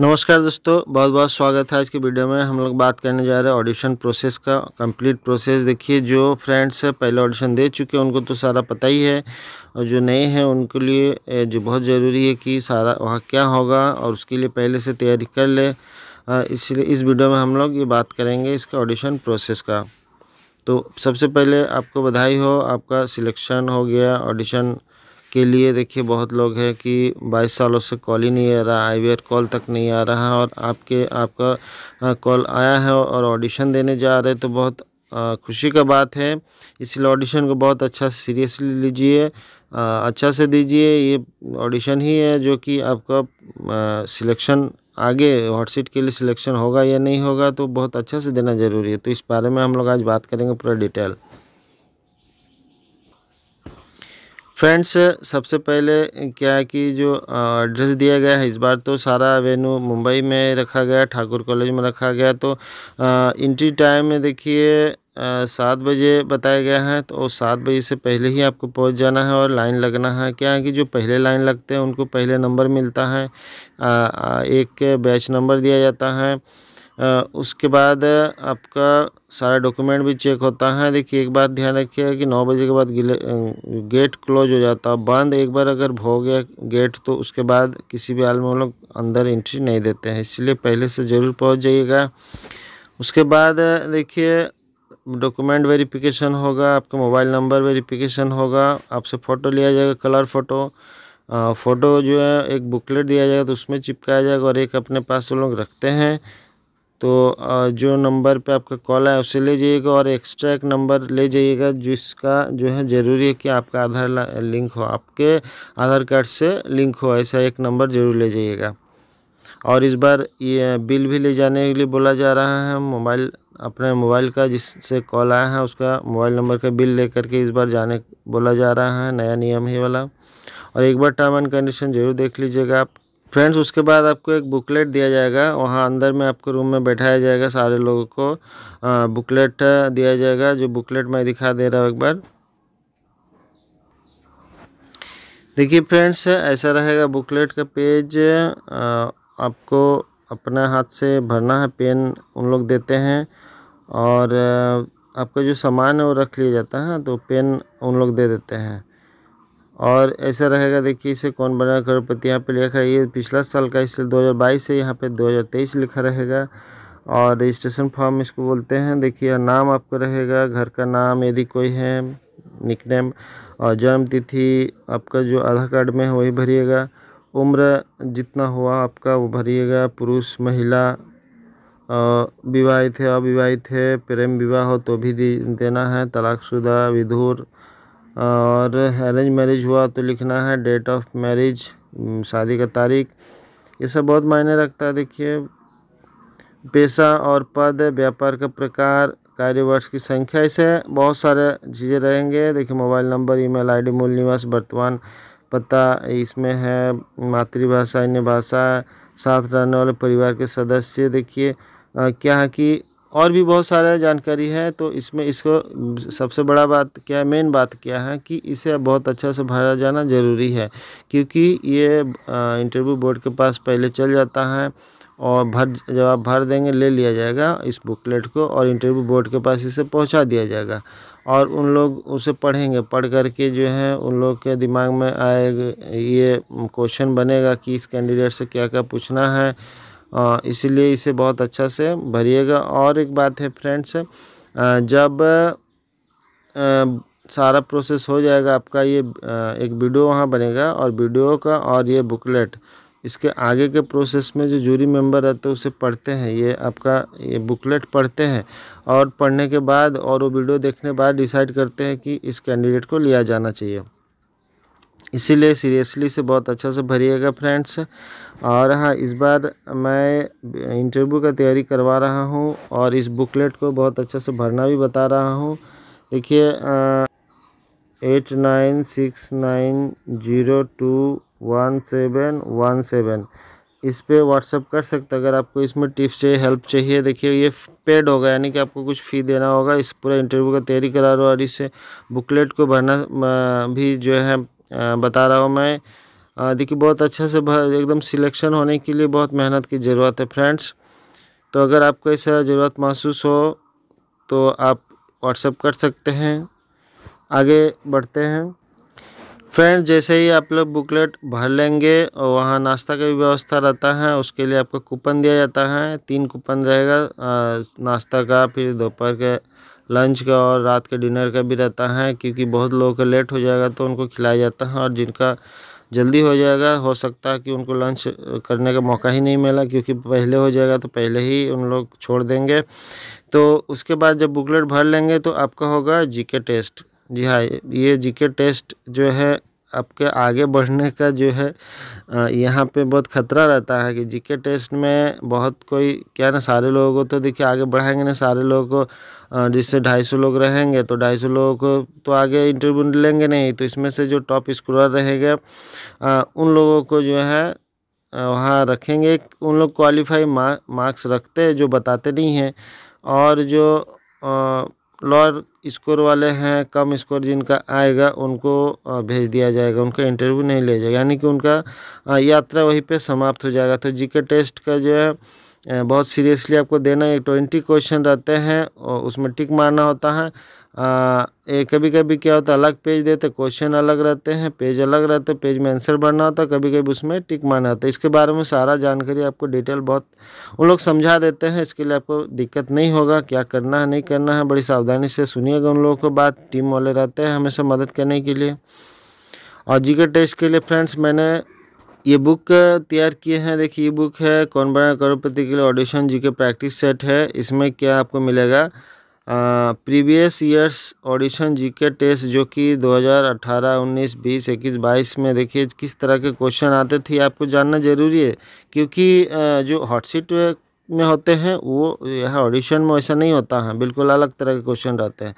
नमस्कार दोस्तों बहुत बहुत स्वागत है आज के वीडियो में हम लोग बात करने जा रहे हैं ऑडिशन प्रोसेस का कंप्लीट प्रोसेस देखिए जो फ्रेंड्स पहले ऑडिशन दे चुके हैं उनको तो सारा पता ही है और जो नए हैं उनके लिए जो बहुत ज़रूरी है कि सारा वहाँ क्या होगा और उसके लिए पहले से तैयारी कर ले इसलिए इस वीडियो में हम लोग ये बात करेंगे इसका ऑडिशन प्रोसेस का तो सबसे पहले आपको बधाई हो आपका सिलेक्शन हो गया ऑडिशन के लिए देखिए बहुत लोग हैं कि 22 सालों से कॉल ही नहीं आ रहा आई वी कॉल तक नहीं आ रहा और आपके आपका कॉल आया है और ऑडिशन देने जा रहे तो बहुत खुशी का बात है इसलिए ऑडिशन को बहुत अच्छा सीरियसली लीजिए अच्छा से दीजिए ये ऑडिशन ही है जो कि आपका सिलेक्शन आगे हॉट सीट के लिए सिलेक्शन होगा या नहीं होगा तो बहुत अच्छा से देना ज़रूरी है तो इस बारे में हम लोग आज बात करेंगे पूरा डिटेल फ्रेंड्स सबसे पहले क्या है कि जो एड्रेस दिया गया है इस बार तो सारा वेन्यू मुंबई में रखा गया ठाकुर कॉलेज में रखा गया तो इंट्री टाइम में देखिए सात बजे बताया गया है तो सात बजे से पहले ही आपको पहुंच जाना है और लाइन लगना है क्या है कि जो पहले लाइन लगते हैं उनको पहले नंबर मिलता है आ, एक बैच नंबर दिया जाता है उसके बाद आपका सारा डॉक्यूमेंट भी चेक होता है देखिए एक बात ध्यान रखिएगा कि नौ बजे के बाद गेट क्लोज हो जाता है बंद एक बार अगर हो गया गेट तो उसके बाद किसी भी हाल में लोग अंदर एंट्री नहीं देते हैं इसलिए पहले से ज़रूर पहुंच जाइएगा उसके बाद देखिए डॉक्यूमेंट वेरिफिकेशन होगा आपका मोबाइल नंबर वेरीफिकेशन होगा आपसे फ़ोटो लिया जाएगा कलर फ़ोटो फ़ोटो जो है एक बुकलेट दिया जाएगा तो उसमें चिपकाया जाएगा और एक अपने पास वो लोग रखते हैं तो जो नंबर पे आपका कॉल आया उसे ले जाइएगा और एक्स्ट्रा एक नंबर ले जाइएगा जिसका जो है ज़रूरी है कि आपका आधार लिंक हो आपके आधार कार्ड से लिंक हो ऐसा एक नंबर ज़रूर ले जाइएगा और इस बार ये बिल भी ले जाने के लिए बोला जा रहा है मोबाइल अपने मोबाइल का जिससे कॉल आया है उसका मोबाइल नंबर का बिल ले के इस बार जाने बोला जा रहा है नया नियम ही वाला और एक बार टर्म एंड कंडीशन ज़रूर देख लीजिएगा आप फ्रेंड्स उसके बाद आपको एक बुकलेट दिया जाएगा वहाँ अंदर में आपको रूम में बैठाया जाएगा सारे लोगों को बुकलेट दिया जाएगा जो बुकलेट मैं दिखा दे रहा हूँ एक बार देखिए फ्रेंड्स ऐसा रहेगा बुकलेट का पेज आपको अपना हाथ से भरना है पेन उन लोग देते हैं और आपका जो सामान है वो रख लिया जाता है तो पेन उन लोग दे देते हैं और ऐसा रहेगा देखिए इसे कौन बना करोड़पति यहाँ पे लिखा है ये पिछला साल का इसलिए 2022 है यहाँ पे 2023 लिखा रहेगा और रजिस्ट्रेशन फॉर्म इसको बोलते हैं देखिए नाम आपका रहेगा घर का नाम यदि कोई है निकनेम और जन्म तिथि आपका जो आधार कार्ड में है वही भरिएगा उम्र जितना हुआ आपका वो भरिएगा पुरुष महिला विवाहित है अविवाहित है प्रेम विवाह हो तो भी देना है तलाकशुदा विधुर और अरेंज मैरिज हुआ तो लिखना है डेट ऑफ मैरिज शादी का तारीख ये सब बहुत मायने रखता है देखिए पेशा और पद व्यापार का प्रकार कार्यवर्ष की संख्या इसे बहुत सारे चीज़ें रहेंगे देखिए मोबाइल नंबर ईमेल आईडी मूल निवास वर्तमान पता इसमें है मातृभाषा अन्य भाषा साथ रहने वाले परिवार के सदस्य देखिए क्या है कि और भी बहुत सारा जानकारी है तो इसमें इसको सबसे बड़ा बात क्या है मेन बात क्या है कि इसे बहुत अच्छा से भरा जाना ज़रूरी है क्योंकि ये इंटरव्यू बोर्ड के पास पहले चल जाता है और भर जब आप भर देंगे ले लिया जाएगा इस बुकलेट को और इंटरव्यू बोर्ड के पास इसे पहुंचा दिया जाएगा और उन लोग उसे पढ़ेंगे पढ़ करके जो है उन लोग के दिमाग में आए ये क्वेश्चन बनेगा कि इस कैंडिडेट से क्या क्या पूछना है इसलिए इसे बहुत अच्छा से भरिएगा और एक बात है फ्रेंड्स जब सारा प्रोसेस हो जाएगा आपका ये एक वीडियो वहाँ बनेगा और वीडियो का और ये बुकलेट इसके आगे के प्रोसेस में जो जूरी मेंबर रहते हैं उसे पढ़ते हैं ये आपका ये बुकलेट पढ़ते हैं और पढ़ने के बाद और वो वीडियो देखने बाद डिसाइड करते हैं कि इस कैंडिडेट को लिया जाना चाहिए इसीलिए सीरियसली से बहुत अच्छा से भरिएगा फ्रेंड्स और हाँ इस बार मैं इंटरव्यू का तैयारी करवा रहा हूँ और इस बुकलेट को बहुत अच्छे से भरना भी बता रहा हूँ देखिए eight nine six nine zero two one seven one seven इस पर व्हाट्सअप कर सकते अगर आपको इसमें टिप्स चाहिए हेल्प चाहिए देखिए ये पेड होगा यानी कि आपको कुछ फ़ी देना होगा इस पूरा इंटरव्यू का तैयारी करा रहा और इस बुकलेट को भरना भी जो है बता रहा हूँ मैं देखिए बहुत अच्छे से एकदम सिलेक्शन होने के लिए बहुत मेहनत की ज़रूरत है फ्रेंड्स तो अगर आपको ऐसा ज़रूरत महसूस हो तो आप व्हाट्सअप कर सकते हैं आगे बढ़ते हैं फ्रेंड्स जैसे ही आप लोग बुकलेट भर लेंगे और वहाँ नाश्ता का भी व्यवस्था रहता है उसके लिए आपको कूपन दिया जाता है तीन कूपन रहेगा नाश्ता का फिर दोपहर के लंच का और रात के डिनर का भी रहता है क्योंकि बहुत लोगों का लेट हो जाएगा तो उनको खिलाया जाता है और जिनका जल्दी हो जाएगा हो सकता है कि उनको लंच करने का मौका ही नहीं मिला क्योंकि पहले हो जाएगा तो पहले ही उन लोग छोड़ देंगे तो उसके बाद जब बुकलेट भर लेंगे तो आपका होगा जीके टेस्ट जी हाँ ये जीके टेस्ट जो है आपके आगे बढ़ने का जो है यहाँ पे बहुत ख़तरा रहता है कि जीके टेस्ट में बहुत कोई क्या ना सारे लोगों को तो देखिए आगे बढ़ाएंगे ना सारे लोगों को जिससे ढाई सौ लोग रहेंगे तो ढाई सौ लोगों को तो आगे इंटरव्यू लेंगे नहीं तो इसमें से जो टॉप स्कोर रहेगा उन लोगों को जो है वहाँ रखेंगे उन लोग क्वालिफाई मार्क्स रखते हैं जो बताते नहीं हैं और जो लोअर स्कोर वाले हैं कम स्कोर जिनका आएगा उनको भेज दिया जाएगा उनका इंटरव्यू नहीं लिया जाएगा यानी कि उनका यात्रा वहीं पे समाप्त हो जाएगा तो जीके टेस्ट का जो है बहुत सीरियसली आपको देना है ट्वेंटी क्वेश्चन रहते हैं और उसमें टिक मारना होता है ये कभी कभी क्या होता है अलग पेज देते क्वेश्चन अलग रहते हैं पेज अलग रहते हैं पेज में आंसर भरना होता है कभी कभी उसमें टिक मारना होता है इसके बारे में सारा जानकारी आपको डिटेल बहुत उन लोग समझा देते हैं इसके लिए आपको दिक्कत नहीं होगा क्या करना है नहीं करना है बड़ी सावधानी से सुनिएगा उन लोगों को बात टीम वाले रहते हैं हमेशा मदद करने के लिए और जी के टेस्ट के लिए फ्रेंड्स मैंने ये बुक तैयार किए हैं देखिए ये बुक है कौन बना करोड़पति के लिए ऑडिशन जी के प्रैक्टिस सेट है इसमें क्या आपको मिलेगा previous years audition GK test जो कि 2018, 19, 20, 21, 22 में देखिए किस तरह के क्वेश्चन आते थे आपको जानना ज़रूरी है क्योंकि आ, जो हॉट सीट में होते हैं वो यहाँ ऑडिशन में ऐसा नहीं होता है हाँ, बिल्कुल अलग तरह के क्वेश्चन रहते हैं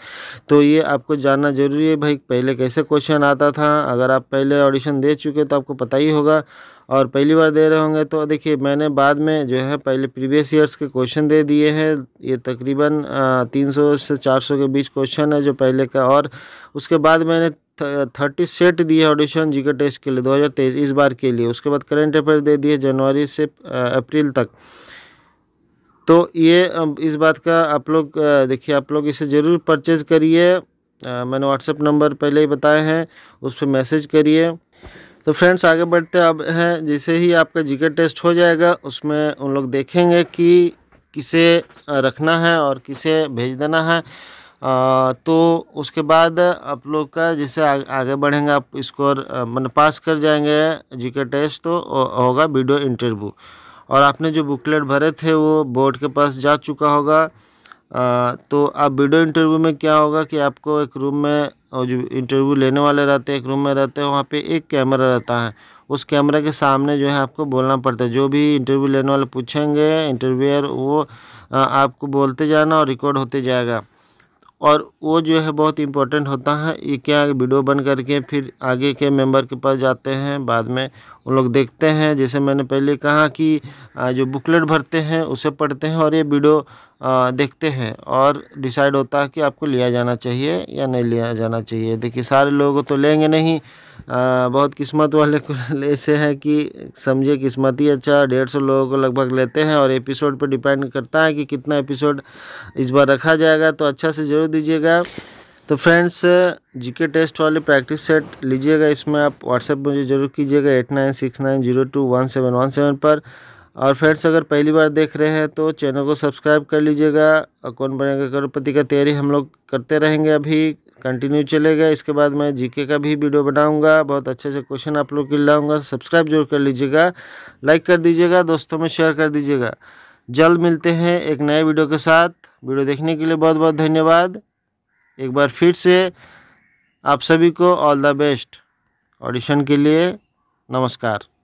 तो ये आपको जानना ज़रूरी है भाई पहले कैसे क्वेश्चन आता था अगर आप पहले ऑडिशन दे चुके तो आपको पता ही होगा और पहली बार दे रहे होंगे तो देखिए मैंने बाद में जो है पहले प्रीवियस ईयर्स के क्वेश्चन दे दिए हैं ये तकरीबन तीन सौ से चार सौ के बीच क्वेश्चन है जो पहले का और उसके बाद मैंने थर्टी सेट दिए ऑडिशन जीके टेस्ट के लिए 2023 इस बार के लिए उसके बाद करंट अफेयर दे दिए जनवरी से अप्रैल तक तो ये इस बात का आप लोग देखिए आप लोग इसे ज़रूर परचेज़ करिए मैंने व्हाट्सअप नंबर पहले ही बताए हैं उस पर मैसेज करिए तो फ्रेंड्स आगे बढ़ते अब हैं जैसे ही आपका जी टेस्ट हो जाएगा उसमें उन लोग देखेंगे कि किसे रखना है और किसे भेज देना है आ, तो उसके बाद आप लोग का जैसे आ, आगे बढ़ेंगे आप स्कोर मैंने पास कर जाएंगे जीके टेस्ट तो होगा वीडियो इंटरव्यू और आपने जो बुकलेट भरे थे वो बोर्ड के पास जा चुका होगा आ, तो अब वीडियो इंटरव्यू में क्या होगा कि आपको एक रूम में और जो इंटरव्यू लेने वाले रहते हैं एक रूम में रहते हैं वहाँ पे एक कैमरा रहता है उस कैमरे के सामने जो है आपको बोलना पड़ता है जो भी इंटरव्यू लेने वाले पूछेंगे इंटरव्यूअर वो आ, आपको बोलते जाना और रिकॉर्ड होते जाएगा और वो जो है बहुत इम्पोर्टेंट होता है ये क्या वीडियो बन करके फिर आगे के मेंबर के पास जाते हैं बाद में उन लोग देखते हैं जैसे मैंने पहले कहा कि जो बुकलेट भरते हैं उसे पढ़ते हैं और ये वीडियो देखते हैं और डिसाइड होता है कि आपको लिया जाना चाहिए या नहीं लिया जाना चाहिए देखिए सारे लोग तो लेंगे नहीं आ, बहुत किस्मत वाले ऐसे हैं कि समझे किस्मत ही अच्छा डेढ़ सौ लोगों को लगभग लेते हैं और एपिसोड पर डिपेंड करता है कि कितना एपिसोड इस बार रखा जाएगा तो अच्छा से ज़रूर दीजिएगा तो फ्रेंड्स जीके टेस्ट वाले प्रैक्टिस सेट लीजिएगा इसमें आप व्हाट्सएप मुझे ज़रूर कीजिएगा eight nine six nine zero two one seven one seven पर और फ्रेंड्स अगर पहली बार देख रहे हैं तो चैनल को सब्सक्राइब कर लीजिएगा और कौन बनेगा करोड़पति का तैयारी हम लोग करते रहेंगे अभी कंटिन्यू चलेगा इसके बाद मैं जीके का भी वीडियो बनाऊंगा बहुत अच्छे अच्छे क्वेश्चन आप लोग के लाऊंगा सब्सक्राइब जरूर कर लीजिएगा लाइक कर दीजिएगा दोस्तों में शेयर कर दीजिएगा जल्द मिलते हैं एक नए वीडियो के साथ वीडियो देखने के लिए बहुत बहुत धन्यवाद एक बार फिर से आप सभी को ऑल द बेस्ट ऑडिशन के लिए नमस्कार